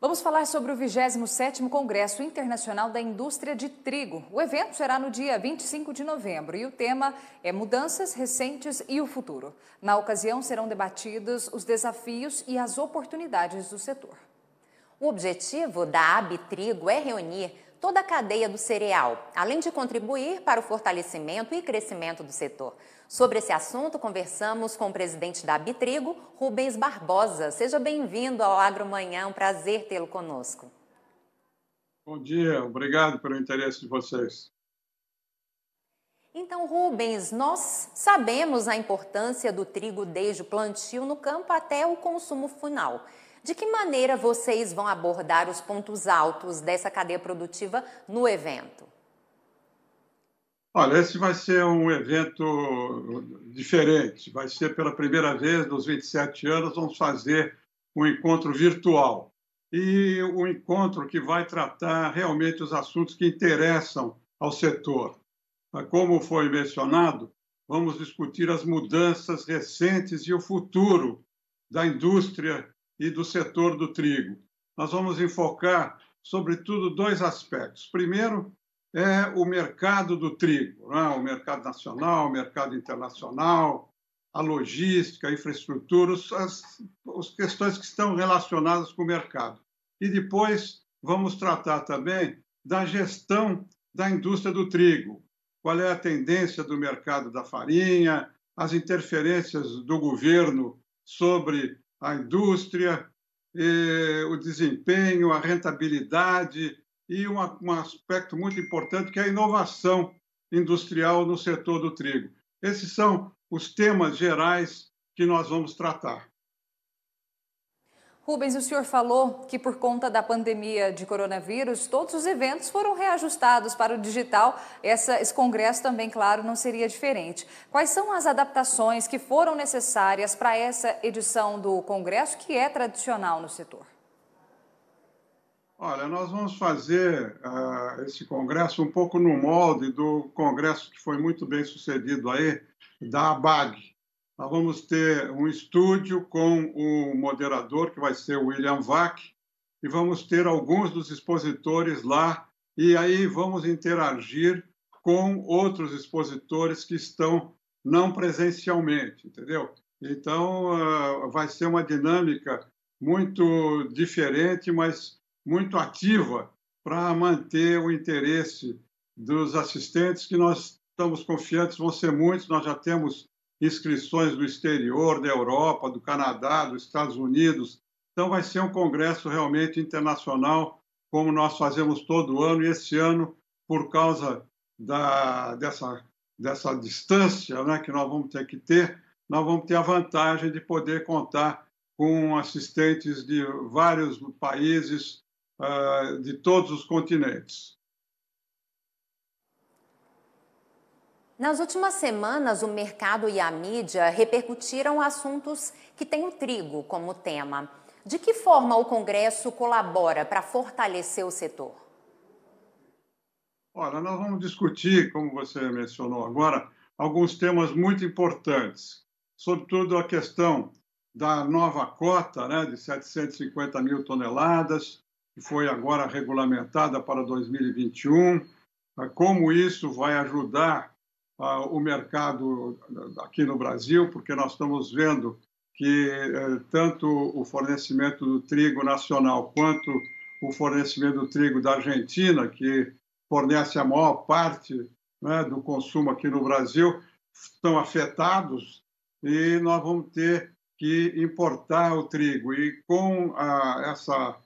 Vamos falar sobre o 27º Congresso Internacional da Indústria de Trigo. O evento será no dia 25 de novembro e o tema é Mudanças Recentes e o Futuro. Na ocasião, serão debatidos os desafios e as oportunidades do setor. O objetivo da Abitrigo é reunir toda a cadeia do cereal, além de contribuir para o fortalecimento e crescimento do setor. Sobre esse assunto, conversamos com o presidente da Bitrigo, Rubens Barbosa. Seja bem-vindo ao É um prazer tê-lo conosco. Bom dia, obrigado pelo interesse de vocês. Então, Rubens, nós sabemos a importância do trigo desde o plantio no campo até o consumo final. De que maneira vocês vão abordar os pontos altos dessa cadeia produtiva no evento? Olha, esse vai ser um evento diferente. Vai ser pela primeira vez nos 27 anos, vamos fazer um encontro virtual. E um encontro que vai tratar realmente os assuntos que interessam ao setor. Como foi mencionado, vamos discutir as mudanças recentes e o futuro da indústria e do setor do trigo. Nós vamos enfocar, sobretudo, dois aspectos. Primeiro, é o mercado do trigo, né? o mercado nacional, o mercado internacional, a logística, a infraestrutura, as, as questões que estão relacionadas com o mercado. E depois vamos tratar também da gestão da indústria do trigo, qual é a tendência do mercado da farinha, as interferências do governo sobre a indústria, o desempenho, a rentabilidade e uma, um aspecto muito importante, que é a inovação industrial no setor do trigo. Esses são os temas gerais que nós vamos tratar. Rubens, o senhor falou que por conta da pandemia de coronavírus, todos os eventos foram reajustados para o digital. Essa, esse congresso também, claro, não seria diferente. Quais são as adaptações que foram necessárias para essa edição do congresso, que é tradicional no setor? Olha, nós vamos fazer uh, esse congresso um pouco no molde do congresso que foi muito bem sucedido aí, da ABAG. Nós vamos ter um estúdio com o moderador, que vai ser o William Vac, e vamos ter alguns dos expositores lá, e aí vamos interagir com outros expositores que estão não presencialmente, entendeu? Então, uh, vai ser uma dinâmica muito diferente, mas muito ativa para manter o interesse dos assistentes, que nós estamos confiantes vão ser muitos. Nós já temos inscrições do exterior, da Europa, do Canadá, dos Estados Unidos. Então, vai ser um congresso realmente internacional, como nós fazemos todo ano, e esse ano, por causa da, dessa, dessa distância né, que nós vamos ter que ter, nós vamos ter a vantagem de poder contar com assistentes de vários países, uh, de todos os continentes. Nas últimas semanas, o mercado e a mídia repercutiram assuntos que têm o trigo como tema. De que forma o Congresso colabora para fortalecer o setor? Olha, nós vamos discutir, como você mencionou agora, alguns temas muito importantes, sobretudo a questão da nova cota né, de 750 mil toneladas, que foi agora regulamentada para 2021, né, como isso vai ajudar ah, o mercado né, aqui no Brasil, porque nós estamos vendo que eh, tanto o fornecimento do trigo nacional quanto o fornecimento do trigo da Argentina, que fornece a maior parte né, do consumo aqui no Brasil, estão afetados e nós vamos ter que importar o trigo. E com a, ah, essa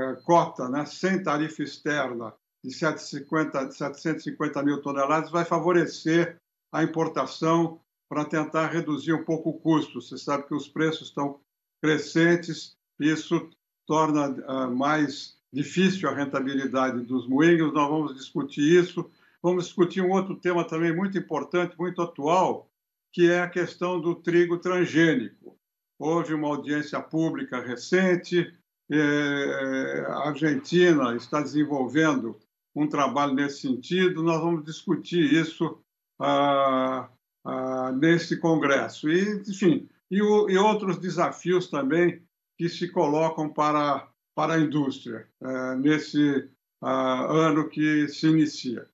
a cota né, sem tarifa externa de 750, 750 mil toneladas vai favorecer a importação para tentar reduzir um pouco o custo. Você sabe que os preços estão crescentes, e isso torna uh, mais difícil a rentabilidade dos moinhos. Nós vamos discutir isso. Vamos discutir um outro tema também muito importante, muito atual, que é a questão do trigo transgênico. Houve uma audiência pública recente é, a Argentina está desenvolvendo um trabalho nesse sentido. Nós vamos discutir isso ah, ah, nesse congresso. E, enfim, e, o, e, outros desafios também que se colocam para, para a indústria eh, ah, nesse ano que se inicia.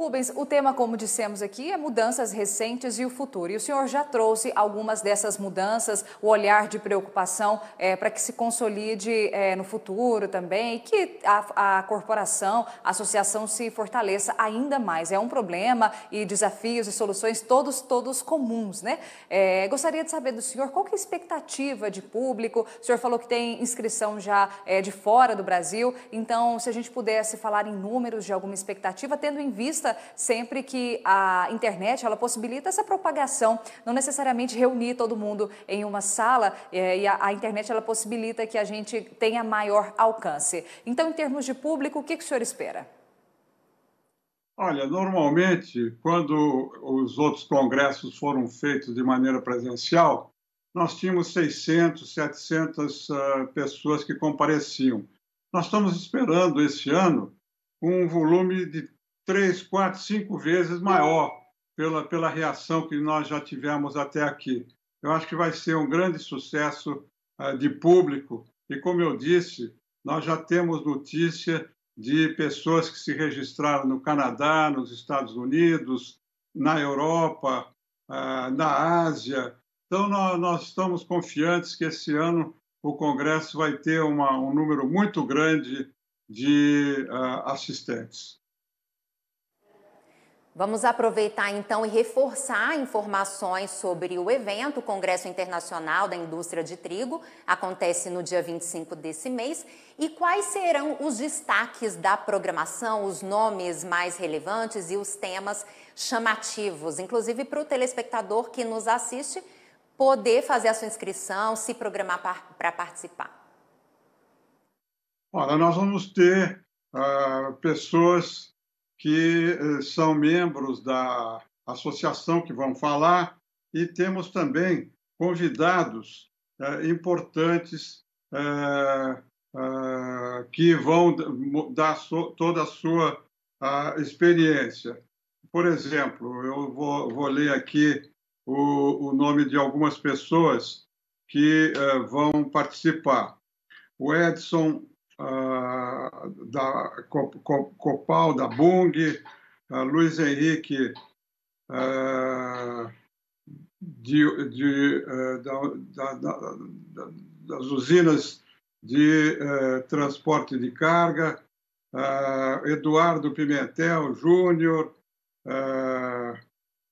Rubens, o tema, como dissemos aqui, é mudanças recentes e o futuro. E o senhor já trouxe algumas dessas mudanças, o olhar de preocupação é, para que se consolide é, no futuro também e que a, a, corporação, a associação se fortaleça ainda mais. É um problema e desafios e soluções todos, todos comuns, né? É, gostaria de saber do senhor qual que é a expectativa de público. O senhor falou que tem inscrição já de fora do Brasil. Então, se a gente pudesse falar em números de alguma expectativa, tendo em vista sempre que a internet ela possibilita essa propagação, não necessariamente reunir todo mundo em uma sala, é, e a, a internet ela possibilita que a gente tenha maior alcance. Então, em termos de público, o que, que o senhor espera? Olha, normalmente, quando os outros congressos foram feitos de maneira presencial, nós tínhamos 600, 700 uh, pessoas que compareciam. Nós estamos esperando esse ano um volume de três, quatro, cinco vezes maior pela, pela reação que nós já tivemos até aqui. Eu acho que vai ser um grande sucesso uh, de público. E, como eu disse, nós já temos notícia de pessoas que se registraram no Canadá, nos Estados Unidos, na Europa, uh, na Ásia. Então, nós, nós, estamos confiantes que esse ano o Congresso vai ter uma, um número muito grande de uh, assistentes. Vamos aproveitar então e reforçar informações sobre o evento, o Congresso Internacional da Indústria de Trigo, acontece no dia 25 desse mês, e quais serão os destaques da programação, os nomes mais relevantes e os temas chamativos, inclusive para o telespectador que nos assiste poder fazer a sua inscrição, se programar para participar. Olha, nós vamos ter uh, pessoas que eh, são membros da associação que vão falar, e temos também convidados eh, importantes eh, que vão dar toda a sua experiência. Por exemplo, eu vou, ler aqui o, o, nome de algumas pessoas que vão participar. O Edson ah, da Copal, da Bung, Luiz Henrique ah, de, de, eh, da, da, da, das usinas de eh, transporte de carga, ah, Eduardo Pimentel Júnior,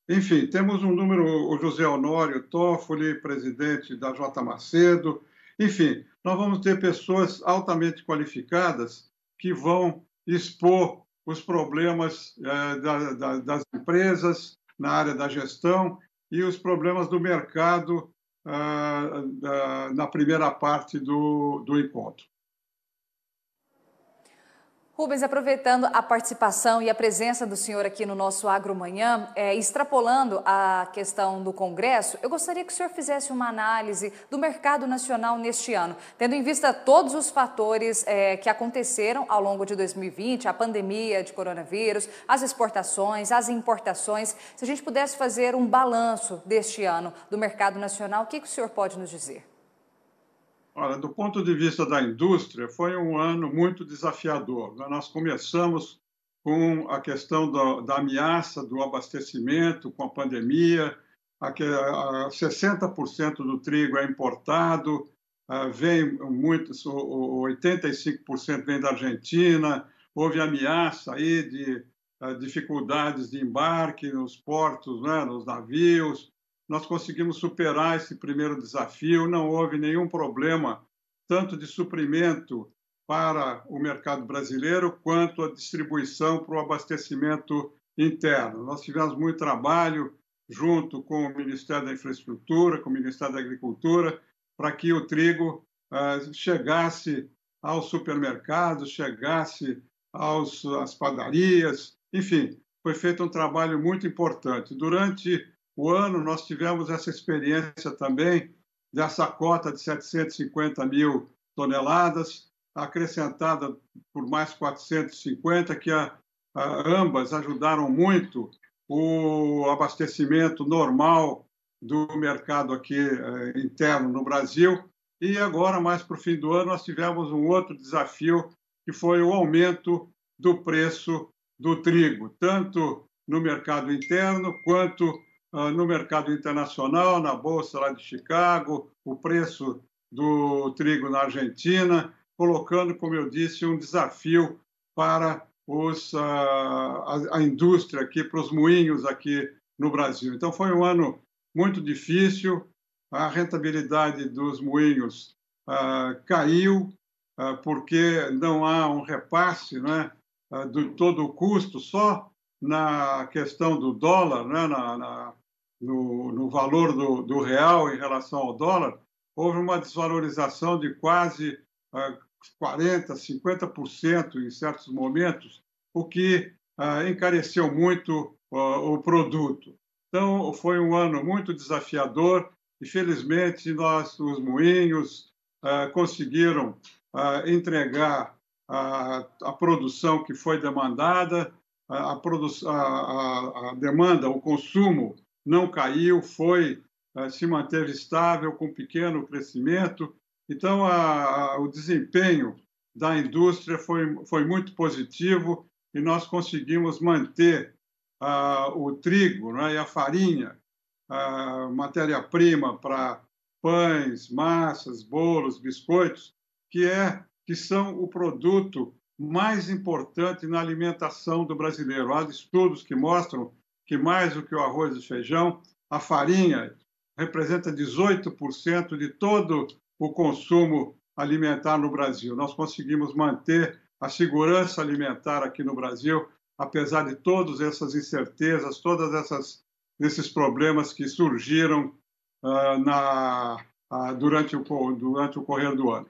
enfim, temos um número, o José Honório Toffoli, presidente da J. Macedo, enfim, nós vamos ter pessoas altamente qualificadas que vão expor os problemas eh, da, da, das empresas na área da gestão e os problemas do mercado ah, da, na primeira parte do, do encontro. Rubens, aproveitando a participação e a presença do senhor aqui no nosso Agromanhã, é, extrapolando a questão do Congresso, eu gostaria que o senhor fizesse uma análise do mercado nacional neste ano, tendo em vista todos os fatores é, que aconteceram ao longo de 2020, a pandemia de coronavírus, as exportações, as importações. Se a gente pudesse fazer um balanço deste ano do mercado nacional, o que, que o senhor pode nos dizer? Olha, do ponto de vista da indústria, foi um ano muito desafiador. Nós começamos com a questão da, da ameaça do abastecimento, com a pandemia, a, a 60% do trigo é importado, ah, vem muitos, 85% vem da Argentina, houve ameaça aí de ah, dificuldades de embarque nos portos, né, nos navios, nós conseguimos superar esse primeiro desafio, não houve nenhum problema, tanto de suprimento para o mercado brasileiro, quanto a distribuição para o abastecimento interno. Nós tivemos muito trabalho junto com o Ministério da Infraestrutura, com o Ministério da Agricultura, para que o trigo uh, chegasse aos supermercados, chegasse aos, às padarias, enfim, foi feito um trabalho muito importante. Durante o ano nós tivemos essa experiência também dessa cota de 750 mil toneladas, acrescentada por mais 450, que a, a, ambas ajudaram muito o abastecimento normal do mercado aqui eh, interno no Brasil. E agora, mais para o fim do ano, nós tivemos um outro desafio, que foi o aumento do preço do trigo, tanto no mercado interno quanto ah, no mercado internacional, na Bolsa lá de Chicago, o preço do trigo na Argentina, colocando, como eu disse, um desafio para os, ah, a, a indústria aqui, para os moinhos aqui no Brasil. Então, foi um ano muito difícil, a rentabilidade dos moinhos ah, caiu, porque não há um repasse né, de todo o custo, só na questão do dólar, né, na, na, no, no valor do, do, real em relação ao dólar, houve uma desvalorização de quase ah, 40%, 50% em certos momentos, o que ah, encareceu muito ah, o produto. Então, foi um ano muito desafiador e, felizmente, nós, os moinhos, ah, conseguiram entregar a, a, produção que foi demandada, a, a, a demanda, o consumo não caiu, foi eh, se manteve estável, com pequeno crescimento. Então, a, a, o desempenho da indústria foi, foi muito positivo e nós conseguimos manter a, ah, o trigo né, e a farinha, ah, matéria-prima para pães, massas, bolos, biscoitos, que, é, que são o produto mais importante na alimentação do brasileiro. Há estudos que mostram que mais do que o arroz e feijão, a farinha representa 18% de todo o consumo alimentar no Brasil. Nós conseguimos manter a segurança alimentar aqui no Brasil, apesar de todas essas incertezas, todas essas esses problemas que surgiram uh, na, uh, durante, o, durante o correr do ano.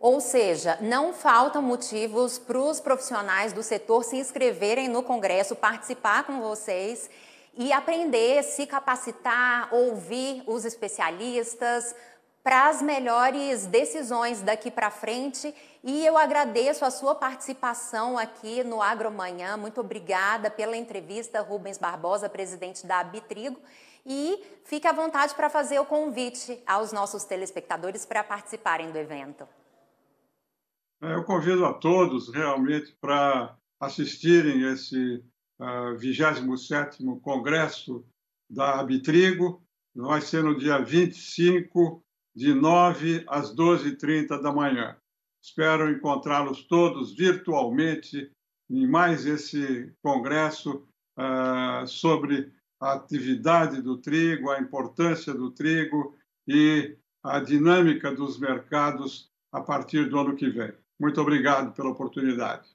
Ou seja, não faltam motivos para os profissionais do setor se inscreverem no Congresso, participar com vocês e aprender, se capacitar, ouvir os especialistas para as melhores decisões daqui para frente. E eu agradeço a sua participação aqui no Agromanhã. Muito obrigada pela entrevista, Rubens Barbosa, presidente da Abitrigo. E fique à vontade para fazer o convite aos nossos telespectadores para participarem do evento. É, eu convido a todos realmente para assistirem esse 27º ah, Congresso da Abitrigo. Vai ser no dia 25, de 9 às 12h30 da manhã. Espero encontrá-los todos virtualmente em mais esse congresso uh, sobre a atividade do trigo, a importância do trigo e a dinâmica dos mercados a partir do ano que vem. Muito obrigado pela oportunidade.